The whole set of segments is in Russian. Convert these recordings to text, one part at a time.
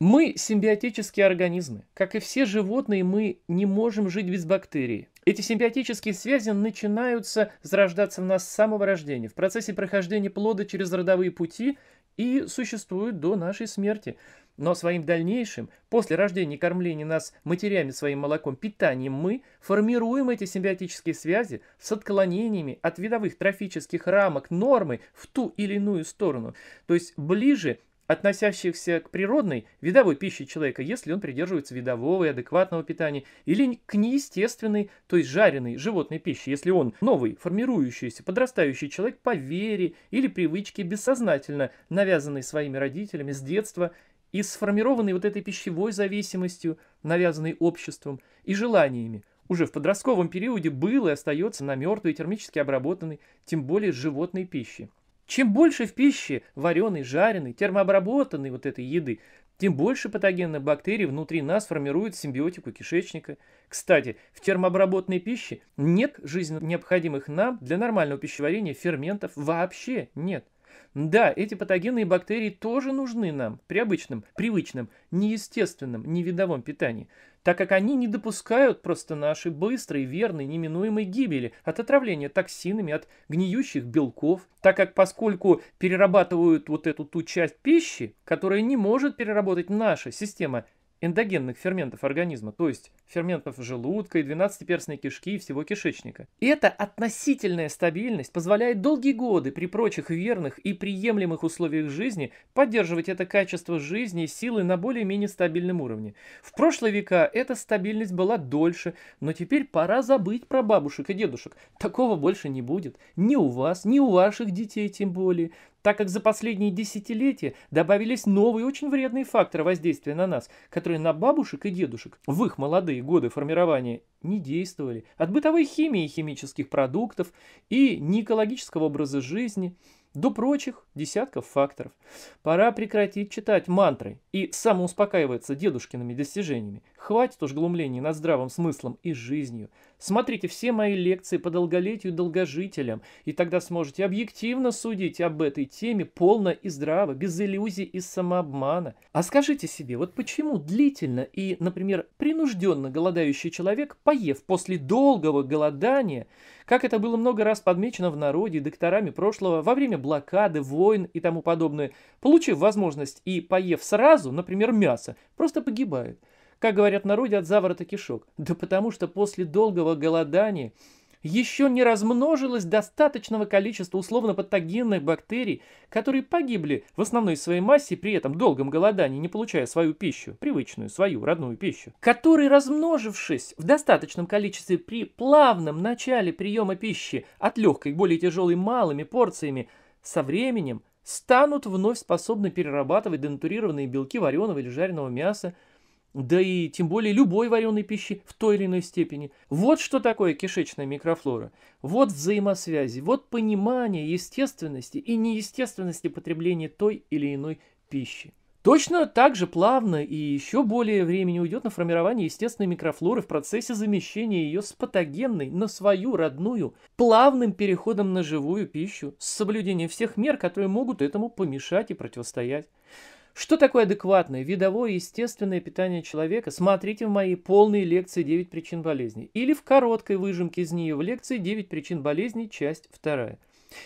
Мы симбиотические организмы. Как и все животные, мы не можем жить без бактерий. Эти симбиотические связи начинаются зарождаться в нас с самого рождения, в процессе прохождения плода через родовые пути и существуют до нашей смерти. Но своим дальнейшим, после рождения и кормления нас матерями своим молоком, питанием мы формируем эти симбиотические связи с отклонениями от видовых трофических рамок нормы в ту или иную сторону. То есть ближе относящихся к природной, видовой пище человека, если он придерживается видового и адекватного питания, или к неестественной, то есть жареной животной пище, если он новый, формирующийся, подрастающий человек по вере или привычке, бессознательно навязанный своими родителями с детства и сформированный вот этой пищевой зависимостью, навязанной обществом и желаниями, уже в подростковом периоде был и остается на мертвой термически обработанной, тем более животной пищи. Чем больше в пище вареной, жареной, термообработанной вот этой еды, тем больше патогенных бактерий внутри нас формирует симбиотику кишечника. Кстати, в термообработанной пище нет жизненно необходимых нам для нормального пищеварения ферментов вообще нет. Да, эти патогены и бактерии тоже нужны нам при обычном, привычном, неестественном, невидовом питании, так как они не допускают просто нашей быстрой, верной, неминуемой гибели от отравления токсинами, от гниющих белков, так как поскольку перерабатывают вот эту ту часть пищи, которая не может переработать наша система – эндогенных ферментов организма, то есть ферментов желудка и 12-перстной кишки и всего кишечника. И эта относительная стабильность позволяет долгие годы при прочих верных и приемлемых условиях жизни поддерживать это качество жизни и силы на более-менее стабильном уровне. В прошлые века эта стабильность была дольше, но теперь пора забыть про бабушек и дедушек. Такого больше не будет. Ни у вас, ни у ваших детей тем более так как за последние десятилетия добавились новые очень вредные факторы воздействия на нас, которые на бабушек и дедушек в их молодые годы формирования не действовали. От бытовой химии и химических продуктов и неэкологического образа жизни до прочих десятков факторов. Пора прекратить читать мантры и самоуспокаиваться дедушкиными достижениями. Хватит уж глумлений над здравым смыслом и жизнью. Смотрите все мои лекции по долголетию долгожителям, и тогда сможете объективно судить об этой теме полно и здраво, без иллюзий и самообмана. А скажите себе, вот почему длительно и, например, принужденно голодающий человек, поев после долгого голодания, как это было много раз подмечено в народе докторами прошлого, во время блокады, войн и тому подобное, получив возможность и поев сразу, например, мясо, просто погибает – как говорят в народе, от заворота кишок. Да потому что после долгого голодания еще не размножилось достаточного количества условно-патогенных бактерий, которые погибли в основной своей массе при этом долгом голодании, не получая свою пищу, привычную, свою, родную пищу, которые, размножившись в достаточном количестве при плавном начале приема пищи от легкой к более тяжелой малыми порциями, со временем станут вновь способны перерабатывать денатурированные белки вареного или жареного мяса, да и тем более любой вареной пищи в той или иной степени. Вот что такое кишечная микрофлора. Вот взаимосвязи, вот понимание естественности и неестественности потребления той или иной пищи. Точно так же плавно и еще более времени уйдет на формирование естественной микрофлоры в процессе замещения ее с патогенной на свою родную, плавным переходом на живую пищу с соблюдением всех мер, которые могут этому помешать и противостоять. Что такое адекватное, видовое, естественное питание человека? Смотрите в моей полной лекции «9 причин болезни» или в короткой выжимке из нее в лекции «9 причин болезни», часть 2.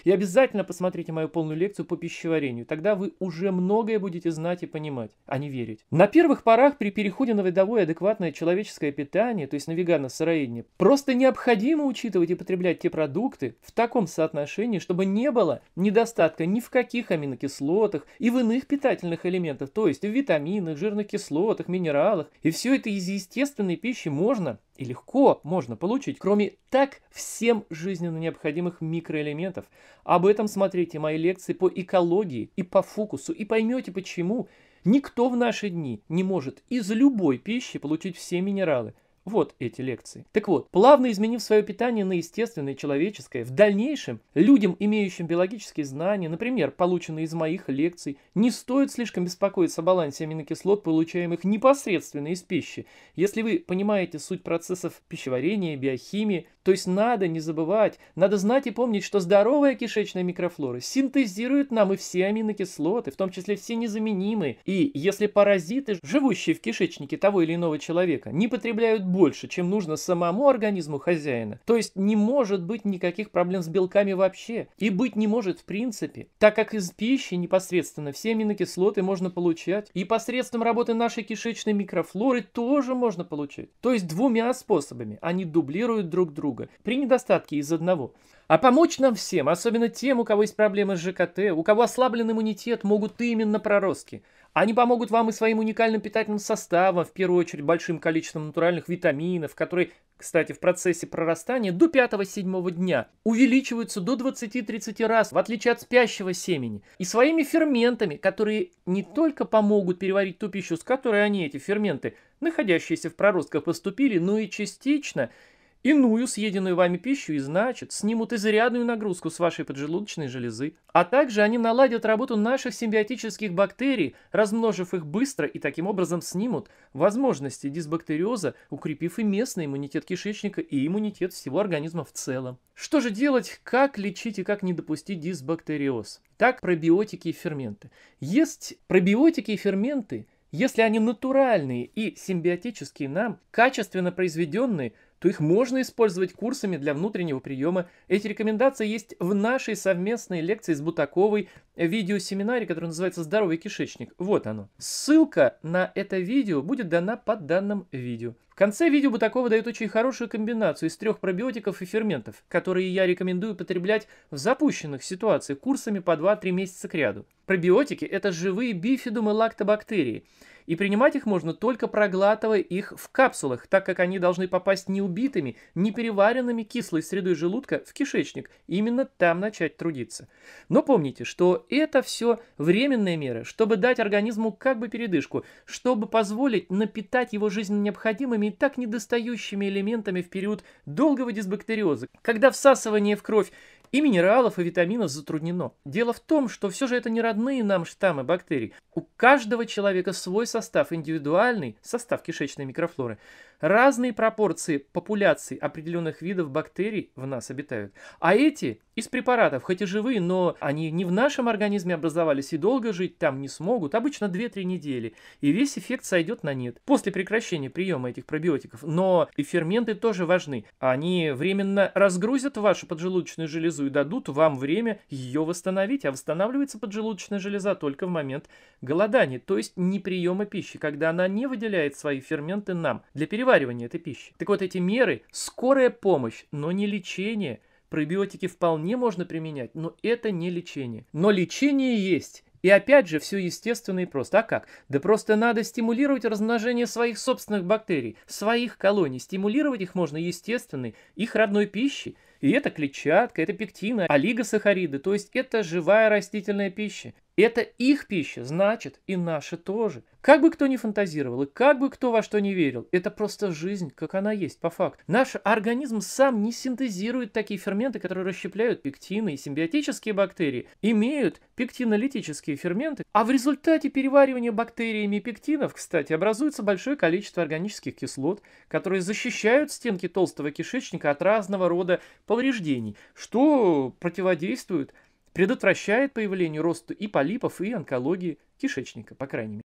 И обязательно посмотрите мою полную лекцию по пищеварению. Тогда вы уже многое будете знать и понимать, а не верить. На первых порах при переходе на видовое адекватное человеческое питание, то есть на вегано-сыроедение, просто необходимо учитывать и потреблять те продукты в таком соотношении, чтобы не было недостатка ни в каких аминокислотах и в иных питательных элементах, то есть в витаминах, жирных кислотах, минералах. И все это из естественной пищи можно и легко можно получить, кроме так всем жизненно необходимых микроэлементов. Об этом смотрите мои лекции по экологии и по фокусу, и поймете почему никто в наши дни не может из любой пищи получить все минералы, вот эти лекции. Так вот, плавно изменив свое питание на естественное человеческое, в дальнейшем людям, имеющим биологические знания, например, полученные из моих лекций, не стоит слишком беспокоиться о балансе аминокислот, получаемых непосредственно из пищи. Если вы понимаете суть процессов пищеварения, биохимии, то есть надо не забывать, надо знать и помнить, что здоровая кишечная микрофлора синтезирует нам и все аминокислоты, в том числе все незаменимые. И если паразиты, живущие в кишечнике того или иного человека, не потребляют больше, чем нужно самому организму хозяина, то есть не может быть никаких проблем с белками вообще, и быть не может в принципе, так как из пищи непосредственно все аминокислоты можно получать, и посредством работы нашей кишечной микрофлоры тоже можно получать. То есть двумя способами они дублируют друг друга друга, при недостатке из одного. А помочь нам всем, особенно тем, у кого есть проблемы с ЖКТ, у кого ослаблен иммунитет, могут именно проростки. Они помогут вам и своим уникальным питательным составом, в первую очередь большим количеством натуральных витаминов, которые, кстати, в процессе прорастания до 5-7 дня увеличиваются до 20-30 раз, в отличие от спящего семени, и своими ферментами, которые не только помогут переварить ту пищу, с которой они, эти ферменты, находящиеся в проростках, поступили, но и частично – иную съеденную вами пищу и, значит, снимут изрядную нагрузку с вашей поджелудочной железы. А также они наладят работу наших симбиотических бактерий, размножив их быстро и таким образом снимут возможности дисбактериоза, укрепив и местный иммунитет кишечника и иммунитет всего организма в целом. Что же делать, как лечить и как не допустить дисбактериоз? Так, пробиотики и ферменты. Есть пробиотики и ферменты, если они натуральные и симбиотические нам, качественно произведенные – то их можно использовать курсами для внутреннего приема. Эти рекомендации есть в нашей совместной лекции с Бутаковой в э, видеосеминаре, который называется «Здоровый кишечник». Вот оно. Ссылка на это видео будет дана под данным видео. В конце видео Бутакова дает очень хорошую комбинацию из трех пробиотиков и ферментов, которые я рекомендую потреблять в запущенных ситуациях курсами по 2-3 месяца к ряду. Пробиотики – это живые бифидум и лактобактерии – и принимать их можно только проглатывая их в капсулах, так как они должны попасть не убитыми, не переваренными кислой средой желудка в кишечник, именно там начать трудиться. Но помните, что это все временные меры, чтобы дать организму как бы передышку, чтобы позволить напитать его жизненно необходимыми и так недостающими элементами в период долгого дисбактериоза, когда всасывание в кровь и минералов, и витаминов затруднено. Дело в том, что все же это не родные нам штаммы бактерий. У каждого человека свой состав, индивидуальный состав кишечной микрофлоры. Разные пропорции популяций определенных видов бактерий в нас обитают. А эти из препаратов, хоть и живые, но они не в нашем организме образовались и долго жить там не смогут, обычно 2-3 недели, и весь эффект сойдет на нет после прекращения приема этих пробиотиков. Но и ферменты тоже важны. Они временно разгрузят вашу поджелудочную железу и дадут вам время ее восстановить, а восстанавливается поджелудочная железа только в момент голодания, то есть не приема пищи, когда она не выделяет свои ферменты нам для переваривания переваривания этой пищи. Так вот, эти меры – скорая помощь, но не лечение. Пробиотики вполне можно применять, но это не лечение. Но лечение есть. И опять же, все естественно и просто. А как? Да просто надо стимулировать размножение своих собственных бактерий, своих колоний. Стимулировать их можно естественной, их родной пищей. И это клетчатка, это пектины, олигосахариды, то есть это живая растительная пища. Это их пища, значит, и наша тоже. Как бы кто ни фантазировал и как бы кто во что ни верил, это просто жизнь, как она есть, по факту. Наш организм сам не синтезирует такие ферменты, которые расщепляют пектины и симбиотические бактерии, имеют пектинолитические ферменты, а в результате переваривания бактериями пектинов, кстати, образуется большое количество органических кислот, которые защищают стенки толстого кишечника от разного рода повреждений, что противодействует предотвращает появление роста и полипов, и онкологии кишечника, по крайней мере.